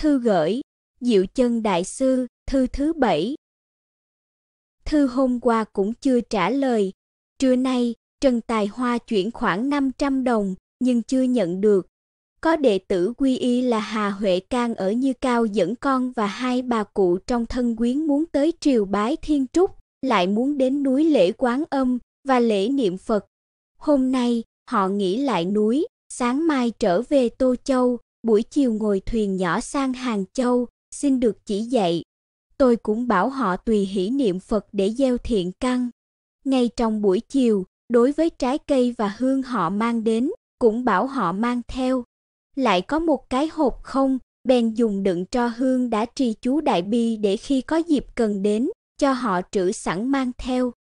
Thư gửi, Diệu Chân Đại Sư, thư thứ bảy. Thư hôm qua cũng chưa trả lời. Trưa nay, Trần Tài Hoa chuyển khoảng 500 đồng, nhưng chưa nhận được. Có đệ tử quy y là Hà Huệ Can ở Như Cao dẫn con và hai bà cụ trong thân quyến muốn tới triều bái Thiên Trúc, lại muốn đến núi lễ Quán Âm và lễ niệm Phật. Hôm nay, họ nghỉ lại núi, sáng mai trở về Tô Châu, buổi chiều ngồi thuyền nhỏ sang Hàng Châu, xin được chỉ dạy. Tôi cũng bảo họ tùy hỷ niệm Phật để gieo thiện căn. Ngay trong buổi chiều, đối với trái cây và hương họ mang đến, cũng bảo họ mang theo. Lại có một cái hộp không, bèn dùng đựng cho hương đã trì chú đại bi để khi có dịp cần đến, cho họ trữ sẵn mang theo.